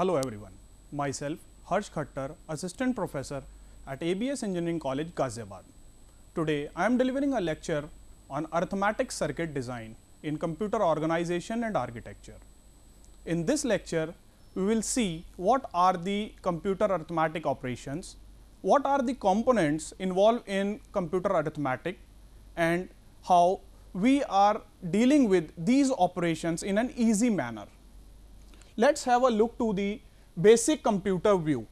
Hello everyone, myself Harsh Khattar, Assistant Professor at ABS Engineering College Ghaziabad. Today I am delivering a lecture on arithmetic circuit design in computer organization and architecture. In this lecture, we will see what are the computer arithmetic operations, what are the components involved in computer arithmetic and how we are dealing with these operations in an easy manner. Let's have a look to the basic computer view.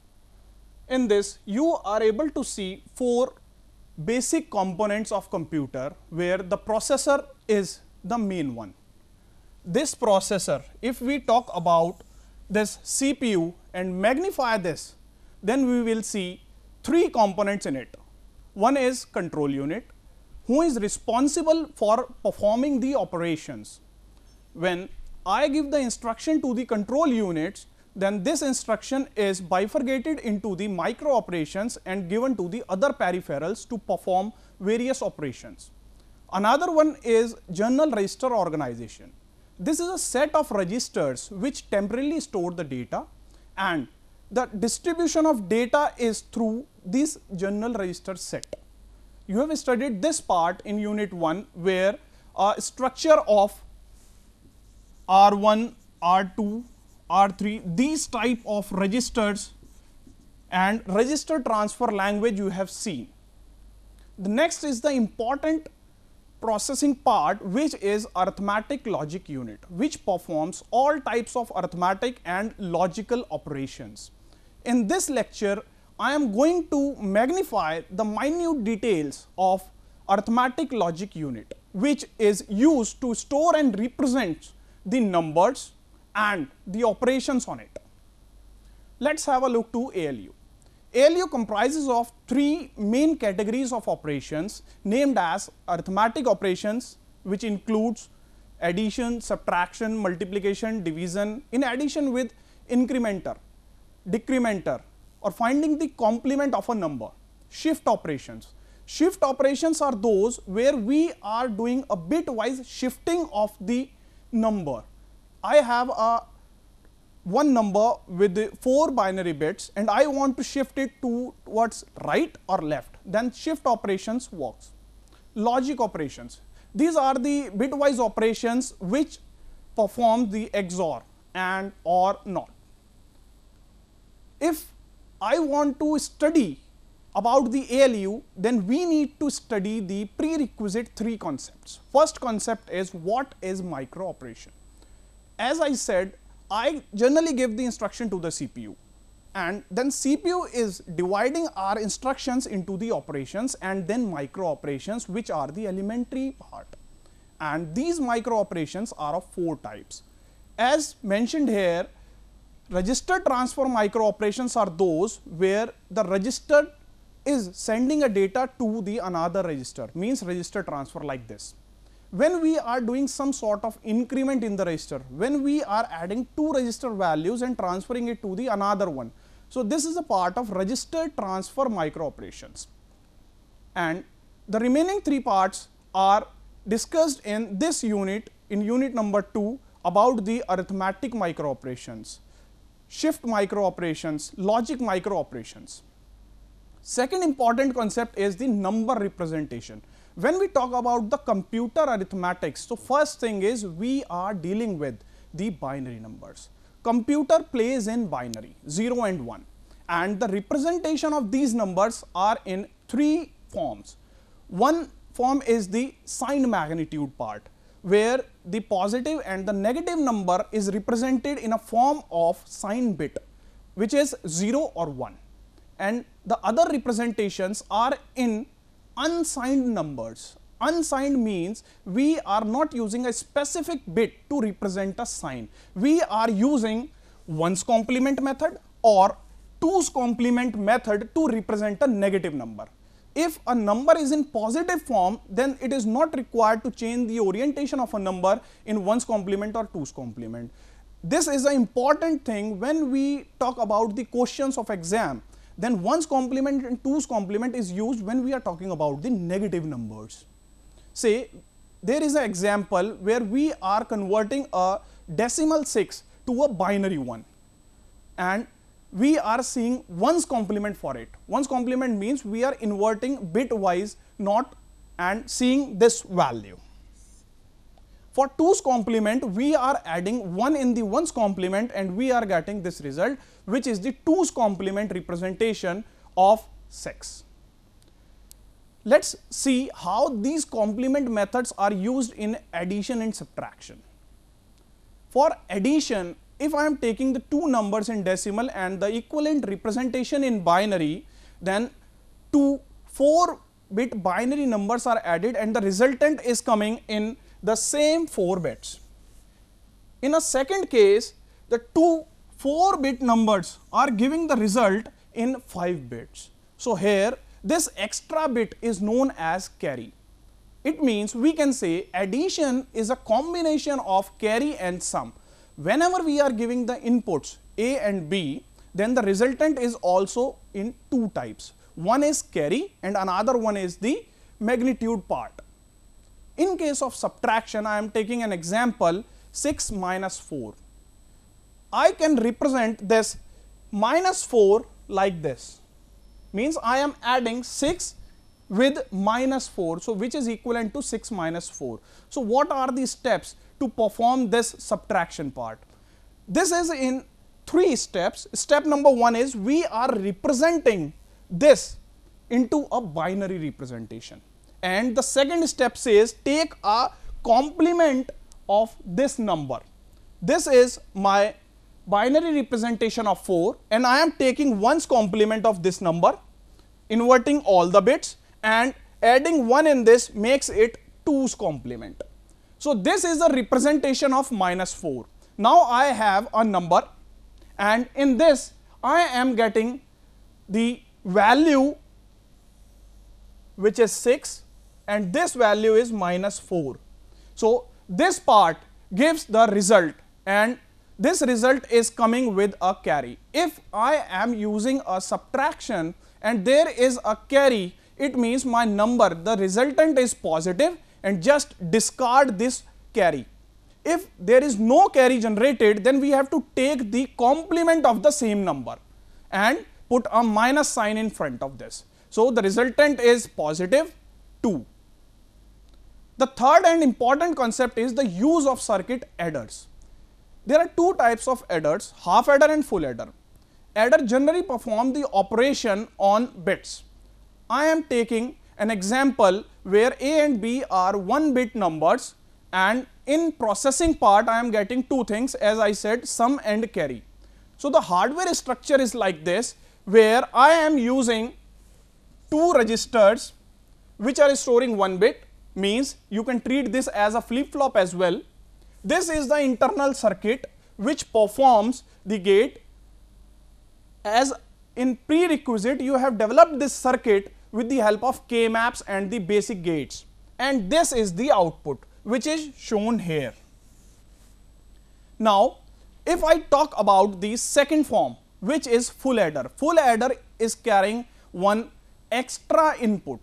In this, you are able to see four basic components of computer where the processor is the main one. This processor, if we talk about this CPU and magnify this, then we will see three components in it. One is control unit, who is responsible for performing the operations. When I give the instruction to the control units, then this instruction is bifurcated into the micro operations and given to the other peripherals to perform various operations. Another one is journal register organization. This is a set of registers which temporarily store the data and the distribution of data is through this journal register set. You have studied this part in unit 1 where a uh, structure of R1, R2, R3, these type of registers and register transfer language you have seen. The next is the important processing part which is arithmetic logic unit which performs all types of arithmetic and logical operations. In this lecture, I am going to magnify the minute details of arithmetic logic unit which is used to store and represent the numbers and the operations on it. Let us have a look to ALU. ALU comprises of three main categories of operations named as arithmetic operations which includes addition, subtraction, multiplication, division in addition with incrementer, decrementer or finding the complement of a number, shift operations. Shift operations are those where we are doing a bitwise shifting of the number. I have a one number with four binary bits and I want to shift it to towards right or left, then shift operations works. Logic operations. These are the bitwise operations which perform the XOR and or not. If I want to study about the ALU, then we need to study the prerequisite three concepts. First concept is what is micro operation? As I said, I generally give the instruction to the CPU and then CPU is dividing our instructions into the operations and then micro operations which are the elementary part. And these micro operations are of four types. As mentioned here, register transfer micro operations are those where the registered is sending a data to the another register means register transfer like this. When we are doing some sort of increment in the register, when we are adding two register values and transferring it to the another one. So, this is a part of register transfer micro operations and the remaining three parts are discussed in this unit in unit number 2 about the arithmetic micro operations, shift micro operations, logic micro operations. Second important concept is the number representation. When we talk about the computer arithmetics, so first thing is we are dealing with the binary numbers. Computer plays in binary 0 and 1 and the representation of these numbers are in three forms. One form is the sign magnitude part where the positive and the negative number is represented in a form of sign bit which is 0 or 1 and the other representations are in unsigned numbers. Unsigned means we are not using a specific bit to represent a sign. We are using one's complement method or two's complement method to represent a negative number. If a number is in positive form, then it is not required to change the orientation of a number in one's complement or two's complement. This is an important thing when we talk about the questions of exam then 1's complement and 2's complement is used when we are talking about the negative numbers. Say there is an example where we are converting a decimal 6 to a binary 1 and we are seeing 1's complement for it. 1's complement means we are inverting bit wise, not and seeing this value. For 2's complement, we are adding 1 in the 1's complement and we are getting this result which is the 2's complement representation of 6. Let's see how these complement methods are used in addition and subtraction. For addition, if I am taking the two numbers in decimal and the equivalent representation in binary, then two 4 bit binary numbers are added and the resultant is coming in the same 4 bits. In a second case, the two 4 bit numbers are giving the result in 5 bits. So, here this extra bit is known as carry. It means we can say addition is a combination of carry and sum. Whenever we are giving the inputs A and B, then the resultant is also in two types. One is carry and another one is the magnitude part. In case of subtraction, I am taking an example 6 minus 4. I can represent this minus 4 like this. Means I am adding 6 with minus 4. So, which is equivalent to 6 minus 4. So, what are the steps to perform this subtraction part? This is in three steps. Step number one is we are representing this into a binary representation and the second step says take a complement of this number. This is my binary representation of 4 and I am taking 1's complement of this number, inverting all the bits and adding 1 in this makes it 2's complement. So, this is the representation of minus 4. Now, I have a number and in this I am getting the value which is 6 and this value is minus 4. So, this part gives the result and this result is coming with a carry. If I am using a subtraction and there is a carry, it means my number, the resultant is positive and just discard this carry. If there is no carry generated, then we have to take the complement of the same number and put a minus sign in front of this. So, the resultant is positive 2. The third and important concept is the use of circuit adders. There are two types of adders, half adder and full adder. Adder generally perform the operation on bits. I am taking an example where A and B are 1 bit numbers and in processing part I am getting two things as I said sum and carry. So, the hardware structure is like this where I am using two registers which are storing 1 bit means you can treat this as a flip-flop as well. This is the internal circuit which performs the gate as in prerequisite you have developed this circuit with the help of K-maps and the basic gates and this is the output which is shown here. Now if I talk about the second form which is full adder, full adder is carrying one extra input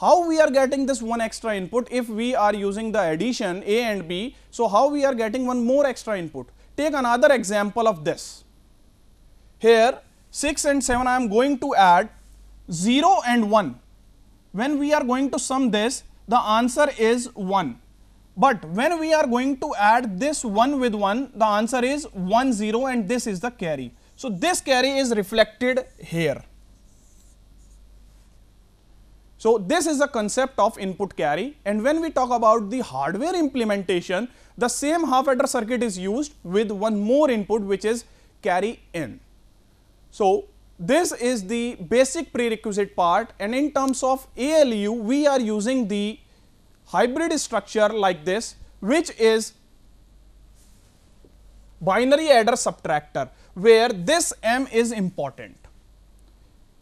how we are getting this one extra input if we are using the addition A and B. So, how we are getting one more extra input. Take another example of this. Here 6 and 7 I am going to add 0 and 1. When we are going to sum this the answer is 1. But when we are going to add this 1 with 1 the answer is 1 0 and this is the carry. So, this carry is reflected here. So, this is the concept of input carry and when we talk about the hardware implementation, the same half adder circuit is used with one more input which is carry in. So, this is the basic prerequisite part and in terms of ALU, we are using the hybrid structure like this which is binary adder subtractor where this M is important.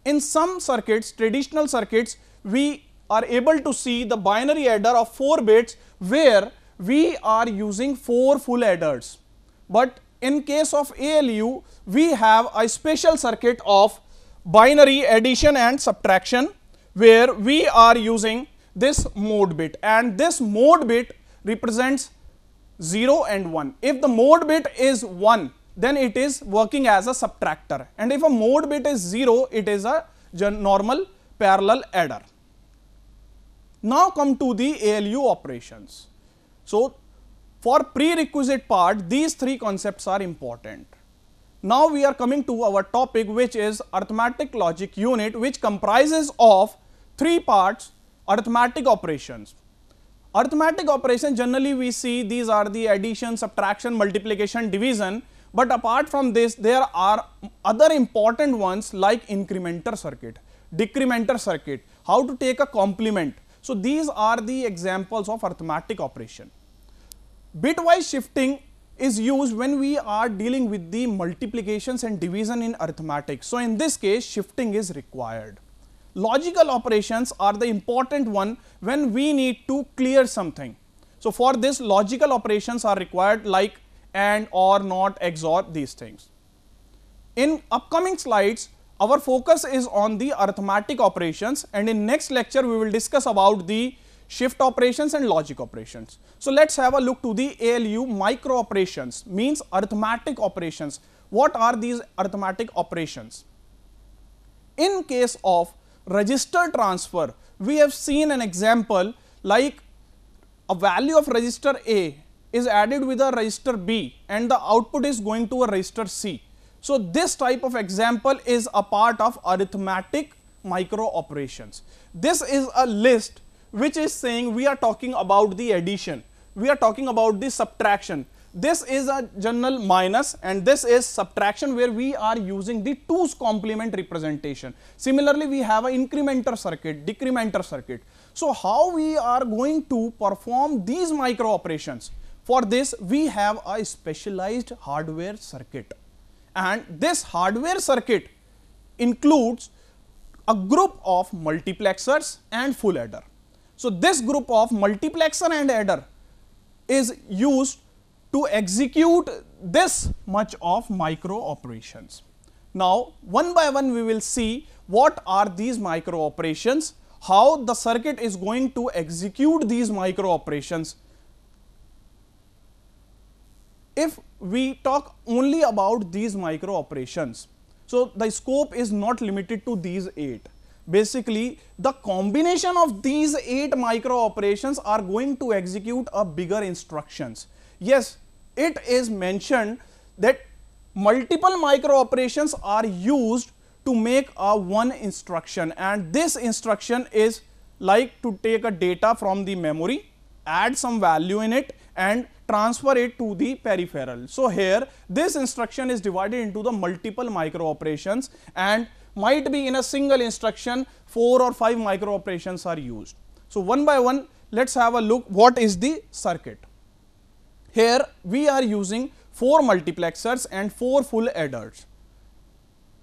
In some circuits, traditional circuits, we are able to see the binary adder of 4 bits where we are using 4 full adders. But in case of ALU, we have a special circuit of binary addition and subtraction where we are using this mode bit and this mode bit represents 0 and 1. If the mode bit is 1, then it is working as a subtractor and if a mode bit is 0, it is a normal parallel adder. Now, come to the ALU operations. So, for prerequisite part these three concepts are important. Now, we are coming to our topic which is arithmetic logic unit which comprises of three parts arithmetic operations. Arithmetic operations generally we see these are the addition, subtraction, multiplication, division, but apart from this there are other important ones like incrementer circuit decrementer circuit, how to take a complement. So, these are the examples of arithmetic operation. Bitwise shifting is used when we are dealing with the multiplications and division in arithmetic. So, in this case shifting is required. Logical operations are the important one when we need to clear something. So, for this logical operations are required like AND, OR, NOT, XOR these things. In upcoming slides our focus is on the arithmetic operations and in next lecture we will discuss about the shift operations and logic operations. So, let us have a look to the ALU micro operations means arithmetic operations. What are these arithmetic operations? In case of register transfer, we have seen an example like a value of register A is added with a register B and the output is going to a register C. So, this type of example is a part of arithmetic micro operations. This is a list which is saying we are talking about the addition, we are talking about the subtraction. This is a general minus and this is subtraction where we are using the 2's complement representation. Similarly, we have an incrementer circuit, decrementer circuit. So, how we are going to perform these micro operations? For this, we have a specialized hardware circuit and this hardware circuit includes a group of multiplexers and full adder. So, this group of multiplexer and adder is used to execute this much of micro operations. Now, one by one we will see what are these micro operations, how the circuit is going to execute these micro operations if we talk only about these micro operations. So, the scope is not limited to these 8. Basically, the combination of these 8 micro operations are going to execute a bigger instructions. Yes, it is mentioned that multiple micro operations are used to make a one instruction and this instruction is like to take a data from the memory, add some value in it and transfer it to the peripheral. So here this instruction is divided into the multiple micro operations and might be in a single instruction 4 or 5 micro operations are used. So one by one let us have a look what is the circuit. Here we are using 4 multiplexers and 4 full adders.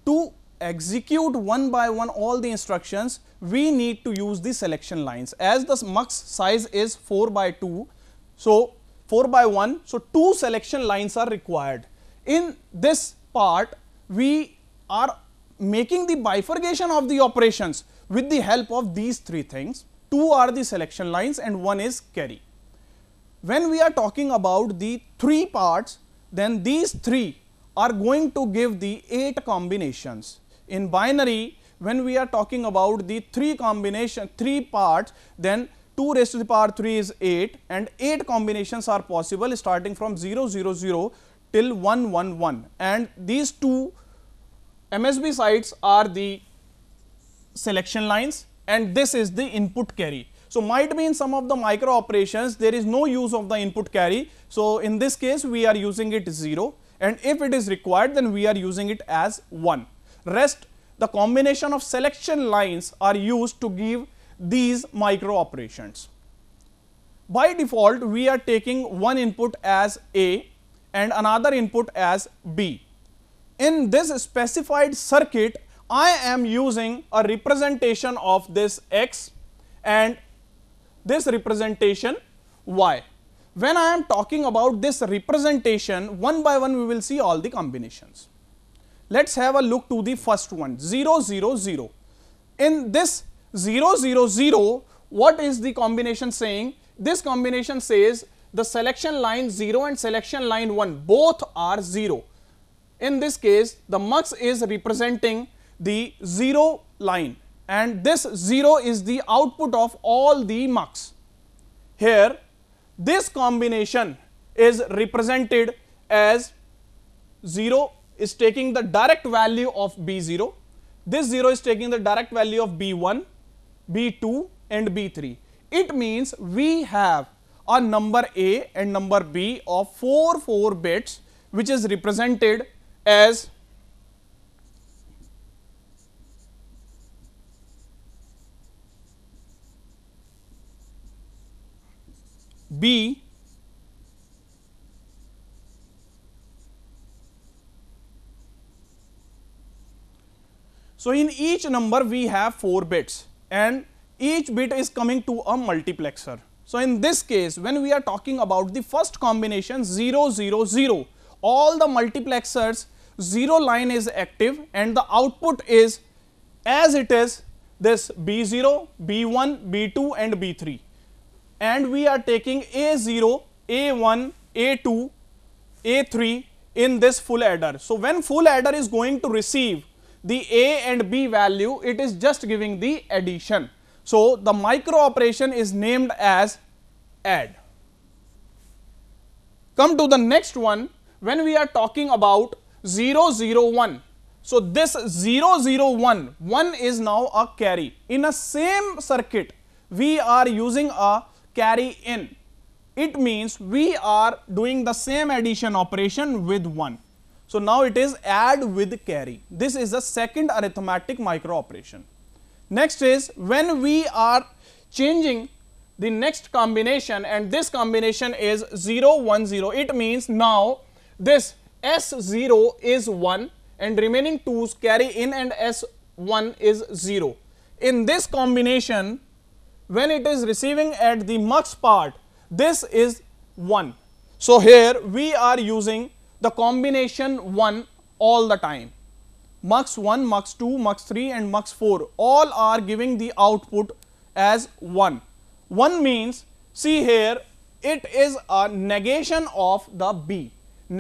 To execute one by one all the instructions, we need to use the selection lines. As the mux size is 4 by 2, so 4 by 1. So, two selection lines are required. In this part, we are making the bifurcation of the operations with the help of these three things. Two are the selection lines and one is carry. When we are talking about the three parts, then these three are going to give the 8 combinations. In binary, when we are talking about the three combination, three parts, then 2 raised to the power 3 is 8 and 8 combinations are possible starting from 0, 0, 0 till 1, 1, 1 and these two MSB sites are the selection lines and this is the input carry. So, might be in some of the micro operations there is no use of the input carry. So, in this case we are using it 0 and if it is required then we are using it as 1. Rest the combination of selection lines are used to give these micro operations. By default, we are taking one input as A and another input as B. In this specified circuit, I am using a representation of this X and this representation Y. When I am talking about this representation, one by one we will see all the combinations. Let us have a look to the first one 0 0 0. In this 0 0 0 what is the combination saying this combination says the selection line 0 and selection line 1 both are 0 in this case the mux is representing the 0 line and this 0 is the output of all the mux here this combination is represented as 0 is taking the direct value of b0 this 0 is taking the direct value of b1 B2 and B3. It means we have a number A and number B of 4 4 bits which is represented as B So, in each number we have 4 bits and each bit is coming to a multiplexer. So, in this case when we are talking about the first combination 0 0 0 all the multiplexers 0 line is active and the output is as it is this B0, B1, B2 and B3 and we are taking A0, A1, A2, A3 in this full adder. So, when full adder is going to receive the A and B value, it is just giving the addition. So, the micro operation is named as add. Come to the next one when we are talking about 001. So, this 001, 1 is now a carry. In a same circuit, we are using a carry in. It means we are doing the same addition operation with 1. So now it is add with carry. This is the second arithmetic micro operation. Next is when we are changing the next combination and this combination is 0, 1, 0. It means now this S0 is 1 and remaining 2's carry in and S1 is 0. In this combination, when it is receiving at the mux part, this is 1. So here we are using the combination 1 all the time. Mux 1, Mux 2, Mux 3 and Mux 4 all are giving the output as 1. 1 means see here it is a negation of the B,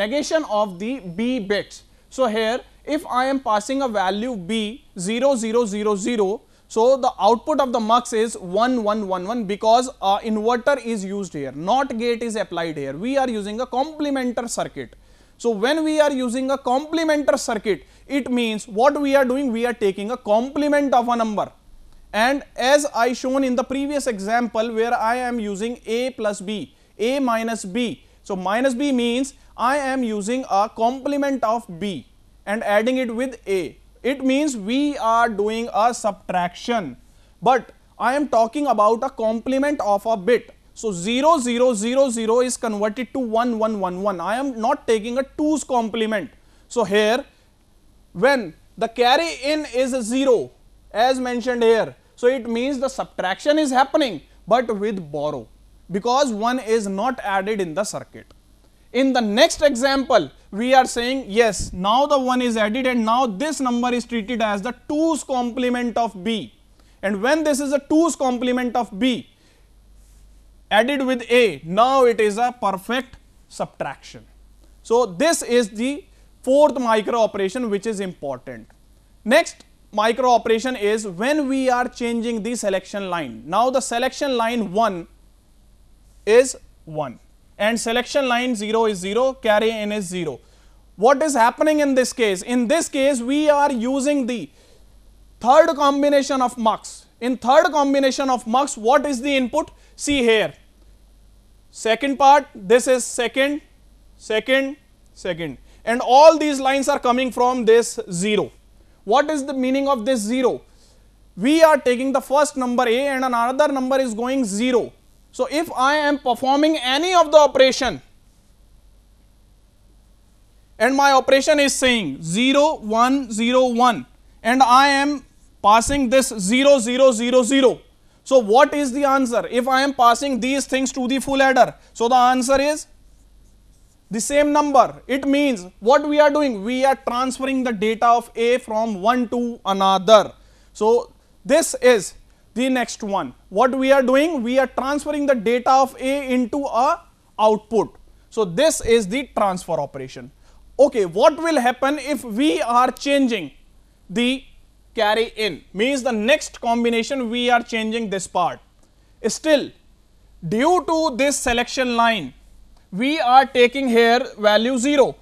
negation of the B bits. So, here if I am passing a value B 0 0 0 0, so the output of the mux is 1 1 1 1 because a inverter is used here, not gate is applied here. We are using a complementer circuit. So when we are using a complementer circuit, it means what we are doing, we are taking a complement of a number. And as I shown in the previous example where I am using A plus B, A minus B. So minus B means I am using a complement of B and adding it with A. It means we are doing a subtraction. But I am talking about a complement of a bit. So 0, 0, 0, 0 is converted to 1, 1, 1, 1. I am not taking a 2's complement. So here, when the carry in is 0, as mentioned here, so it means the subtraction is happening, but with borrow, because 1 is not added in the circuit. In the next example, we are saying, yes, now the 1 is added and now this number is treated as the 2's complement of B. And when this is a 2's complement of B, added with A, now it is a perfect subtraction. So, this is the fourth micro operation which is important. Next micro operation is when we are changing the selection line. Now, the selection line 1 is 1 and selection line 0 is 0, carry in is 0. What is happening in this case? In this case, we are using the third combination of mux in third combination of mux, what is the input? See here. Second part, this is second, second, second. And all these lines are coming from this 0. What is the meaning of this 0? We are taking the first number A and another number is going 0. So, if I am performing any of the operation and my operation is saying 0, 1, 0, 1 and I am passing this 0, 0, 0, 0. So what is the answer if I am passing these things to the full adder? So the answer is the same number. It means what we are doing? We are transferring the data of A from one to another. So this is the next one. What we are doing? We are transferring the data of A into a output. So this is the transfer operation. Okay, what will happen if we are changing the carry in means the next combination we are changing this part. Still due to this selection line we are taking here value 0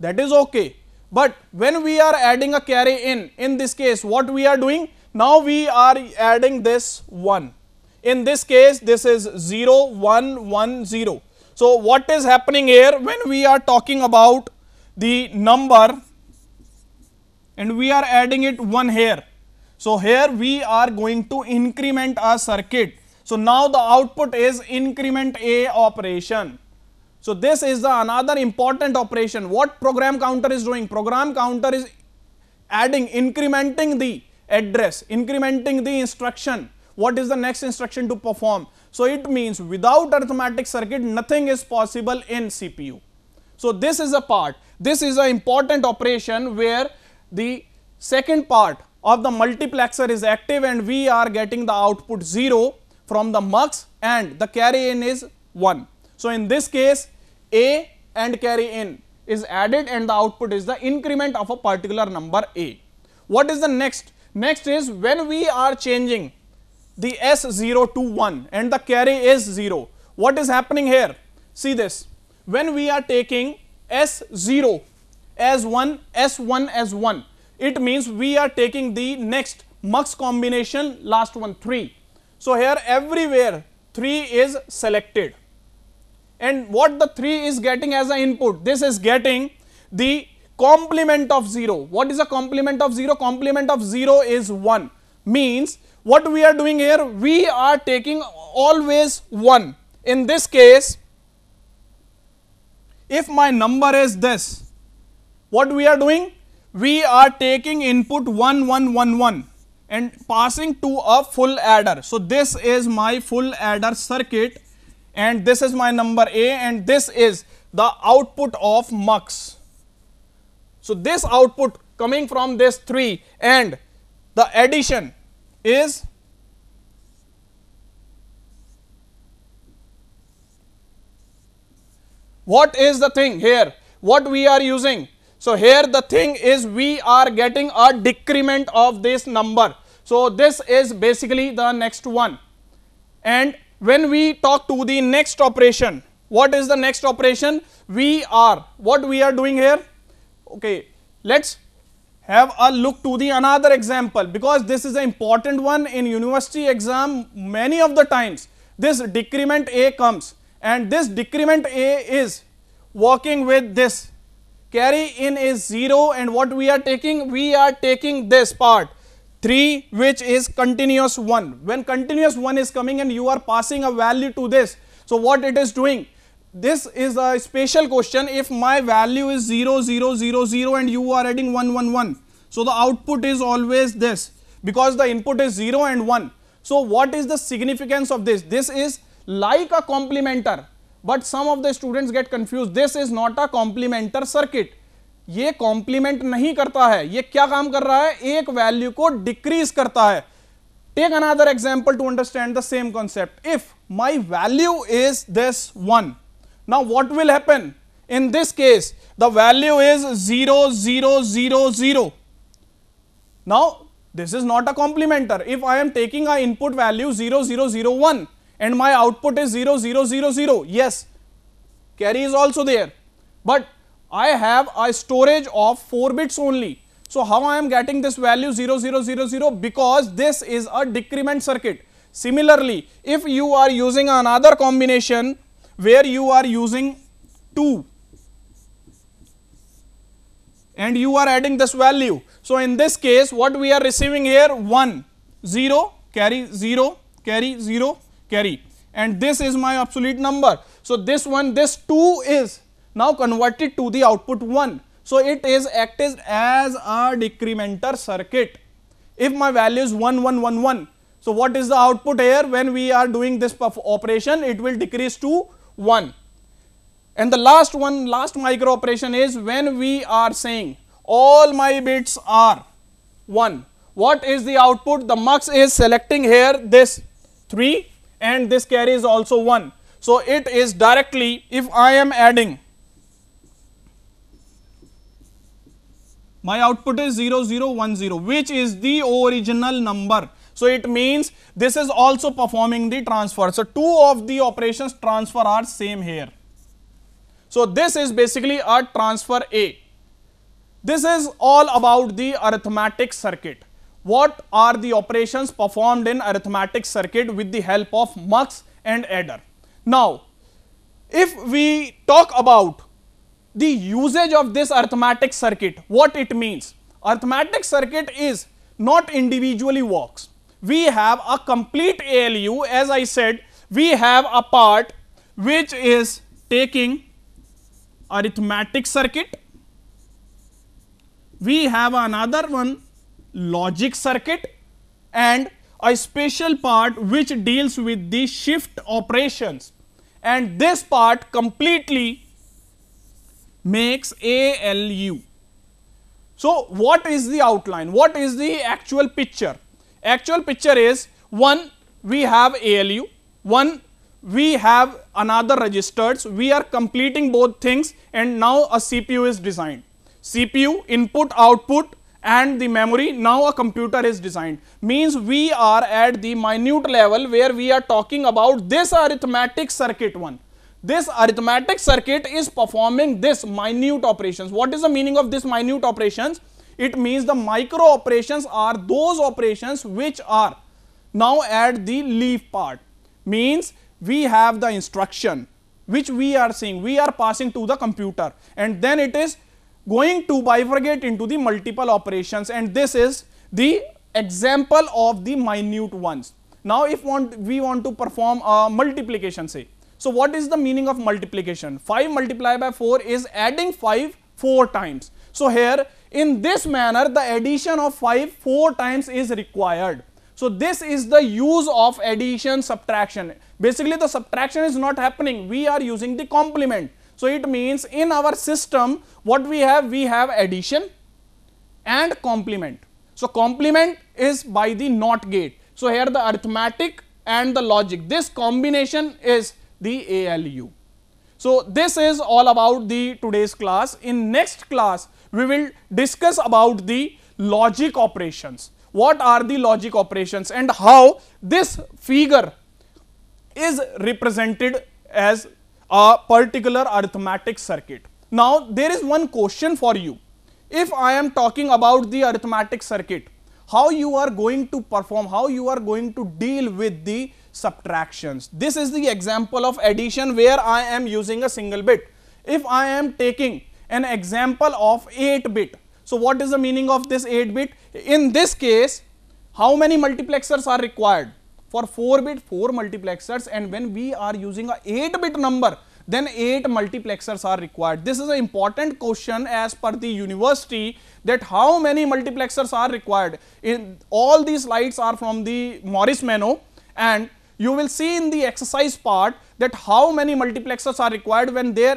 that is okay. But when we are adding a carry in in this case what we are doing now we are adding this 1 in this case this is 0 1 1 0. So, what is happening here when we are talking about the number and we are adding it one here. So here we are going to increment our circuit. So now the output is increment A operation. So this is the another important operation. What program counter is doing? Program counter is adding, incrementing the address, incrementing the instruction. What is the next instruction to perform? So it means without arithmetic circuit, nothing is possible in CPU. So this is a part. This is an important operation where the second part of the multiplexer is active and we are getting the output 0 from the mux and the carry in is 1. So, in this case A and carry in is added and the output is the increment of a particular number A. What is the next? Next is when we are changing the S0 to 1 and the carry is 0. What is happening here? See this. When we are taking S0 as 1, S1 as 1. It means we are taking the next mux combination last one 3. So, here everywhere 3 is selected and what the 3 is getting as an input? This is getting the complement of 0. What is a complement of 0? Complement of 0 is 1 means what we are doing here? We are taking always 1. In this case, if my number is this, what we are doing? We are taking input 1111 and passing to a full adder. So, this is my full adder circuit and this is my number A and this is the output of mux. So, this output coming from this 3 and the addition is what is the thing here what we are using so here the thing is we are getting a decrement of this number. So this is basically the next one. And when we talk to the next operation, what is the next operation? We are, what we are doing here? Okay, let's have a look to the another example because this is an important one in university exam many of the times. This decrement A comes and this decrement A is working with this carry in is 0 and what we are taking? We are taking this part 3 which is continuous 1. When continuous 1 is coming and you are passing a value to this, so what it is doing? This is a special question if my value is 0, 0, 0, 0 and you are adding 1, 1, 1. So the output is always this because the input is 0 and 1. So what is the significance of this? This is like a complementer but some of the students get confuse this is not a complementer circuit ये complement नहीं करता है ये क्या काम कर रहा है एक वैल्यू को डिक्रीज करता है take another example to understand the same concept if my value is this one now what will happen in this case the value is zero zero zero zero now this is not a complementer if I am taking a input value zero zero zero one and my output is 0, 0, 0, 0. Yes, carry is also there. But I have a storage of 4 bits only. So, how I am getting this value 0, 0, 0, 0 because this is a decrement circuit. Similarly, if you are using another combination where you are using 2 and you are adding this value. So, in this case what we are receiving here 1, 0, carry 0, carry 0, carry and this is my obsolete number. So, this one this 2 is now converted to the output 1. So, it is acted as a decrementer circuit if my value is 1111. So, what is the output here when we are doing this operation it will decrease to 1 and the last one last micro operation is when we are saying all my bits are 1 what is the output the mux is selecting here this 3 and this carry is also 1. So, it is directly if I am adding my output is 0010 which is the original number. So, it means this is also performing the transfer. So, two of the operations transfer are same here. So, this is basically a transfer A. This is all about the arithmetic circuit what are the operations performed in arithmetic circuit with the help of mux and adder. Now, if we talk about the usage of this arithmetic circuit, what it means? Arithmetic circuit is not individually works. We have a complete ALU as I said, we have a part which is taking arithmetic circuit. We have another one logic circuit and a special part which deals with the shift operations and this part completely makes ALU. So, what is the outline? What is the actual picture? Actual picture is one we have ALU, one we have another registers, we are completing both things and now a CPU is designed. CPU input output and the memory now a computer is designed means we are at the minute level where we are talking about this arithmetic circuit one this arithmetic circuit is performing this minute operations what is the meaning of this minute operations it means the micro operations are those operations which are now at the leaf part means we have the instruction which we are seeing we are passing to the computer and then it is going to bifurcate into the multiple operations and this is the example of the minute ones. Now if want, we want to perform a multiplication say. So what is the meaning of multiplication? 5 multiplied by 4 is adding 5 4 times. So here in this manner the addition of 5 4 times is required. So this is the use of addition subtraction. Basically the subtraction is not happening. We are using the complement. So, it means in our system what we have? We have addition and complement. So, complement is by the NOT gate. So, here the arithmetic and the logic this combination is the ALU. So, this is all about the today's class. In next class we will discuss about the logic operations. What are the logic operations and how this figure is represented as a particular arithmetic circuit. Now, there is one question for you. If I am talking about the arithmetic circuit, how you are going to perform, how you are going to deal with the subtractions. This is the example of addition where I am using a single bit. If I am taking an example of 8 bit, so what is the meaning of this 8 bit? In this case, how many multiplexers are required? for 4 bit 4 multiplexers and when we are using a 8 bit number then 8 multiplexers are required. This is an important question as per the university that how many multiplexers are required. In all these slides are from the Morris Mano and you will see in the exercise part that how many multiplexers are required when there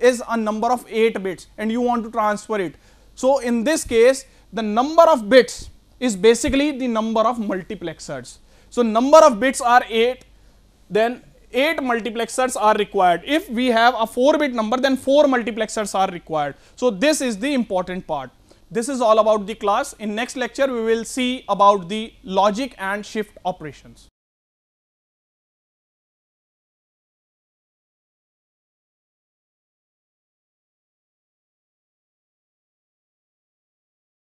is a number of 8 bits and you want to transfer it. So in this case the number of bits is basically the number of multiplexers. So number of bits are 8, then 8 multiplexers are required. If we have a 4 bit number, then 4 multiplexers are required. So this is the important part. This is all about the class. In next lecture, we will see about the logic and shift operations.